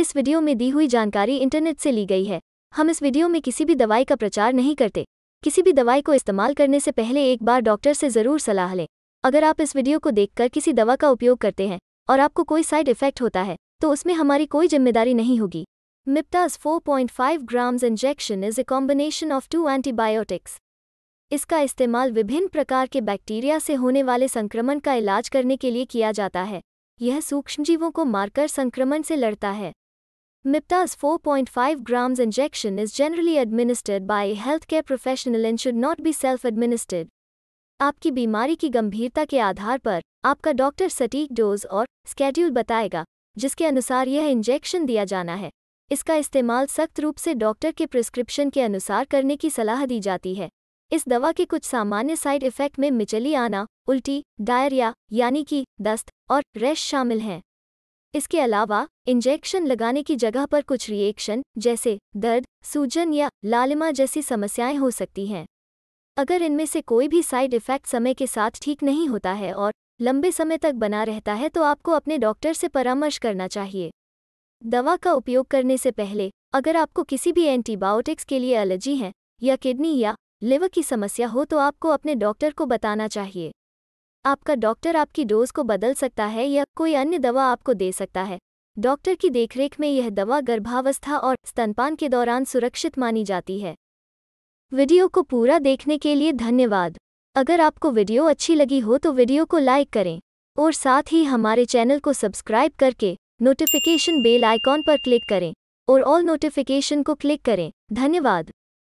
इस वीडियो में दी हुई जानकारी इंटरनेट से ली गई है हम इस वीडियो में किसी भी दवाई का प्रचार नहीं करते किसी भी दवाई को इस्तेमाल करने से पहले एक बार डॉक्टर से ज़रूर सलाह लें अगर आप इस वीडियो को देखकर किसी दवा का उपयोग करते हैं और आपको कोई साइड इफेक्ट होता है तो उसमें हमारी कोई जिम्मेदारी नहीं होगी मिप्टाज 4.5 grams injection is a combination of two antibiotics इसका इस्तेमाल विभिन्न प्रकार के बैक्टीरिया से होने वाले संक्रमण का इलाज करने के लिए किया जाता है यह सूक्ष्मजीवों को मारकर संक्रमण से लड़ता है MIPTA's 4.5 grams injection is generally administered by a healthcare professional and should not be self-administered. आपकी बीमारी की गंभीरता के आधार पर आपका डॉक्टर सटीक डोज और स्केड्यूल बताएगा जिसके अनुसार यह इंजेक्शन दिया जाना है इसका इस्तेमाल सख्त रूप से डॉक्टर के प्रिस्क्रिप्शन के अनुसार करने की सलाह दी जाती है इस दवा के कुछ सामान्य साइड इफ़ेक्ट में मिचली आना उल्टी डायरिया यानी कि दस्त और रैश शामिल हैं इसके अलावा इंजेक्शन लगाने की जगह पर कुछ रिएक्शन जैसे दर्द सूजन या लालिमा जैसी समस्याएं हो सकती हैं अगर इनमें से कोई भी साइड इफ़ेक्ट समय के साथ ठीक नहीं होता है और लंबे समय तक बना रहता है तो आपको अपने डॉक्टर से परामर्श करना चाहिए दवा का उपयोग करने से पहले अगर आपको किसी भी एंटीबायोटिक्स के लिए एलर्जी है या किडनी या लिवर की समस्या हो तो आपको अपने डॉक्टर को बताना चाहिए आपका डॉक्टर आपकी डोज को बदल सकता है या कोई अन्य दवा आपको दे सकता है डॉक्टर की देखरेख में यह दवा गर्भावस्था और स्तनपान के दौरान सुरक्षित मानी जाती है वीडियो को पूरा देखने के लिए धन्यवाद अगर आपको वीडियो अच्छी लगी हो तो वीडियो को लाइक करें और साथ ही हमारे चैनल को सब्सक्राइब करके नोटिफिकेशन बेल आइकॉन पर क्लिक करें और ऑल नोटिफिकेशन को क्लिक करें धन्यवाद